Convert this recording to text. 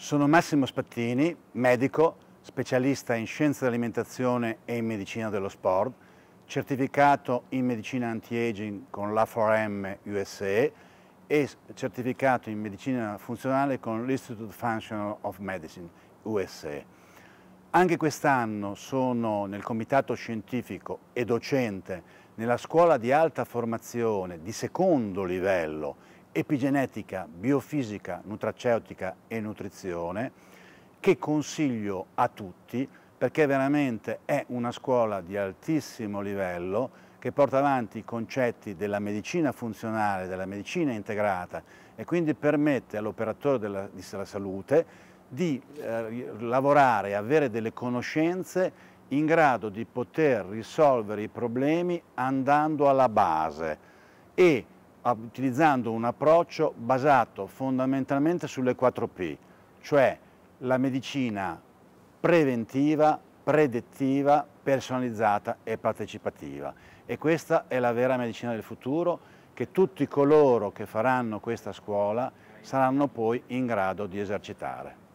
Sono Massimo Spattini, medico, specialista in scienze dell'alimentazione e in medicina dello sport, certificato in medicina anti-aging con l'A4M USA e certificato in medicina funzionale con l'Institute Functional of Medicine USA. Anche quest'anno sono nel comitato scientifico e docente nella scuola di alta formazione di secondo livello epigenetica, biofisica, nutraceutica e nutrizione che consiglio a tutti perché veramente è una scuola di altissimo livello che porta avanti i concetti della medicina funzionale, della medicina integrata e quindi permette all'operatore della, della, salute di eh, lavorare, avere delle conoscenze in grado di poter risolvere i problemi andando alla base e utilizzando un approccio basato fondamentalmente sulle 4P, cioè la medicina preventiva, predettiva, personalizzata e partecipativa. E questa è la vera medicina del futuro che tutti coloro che faranno questa scuola saranno poi in grado di esercitare.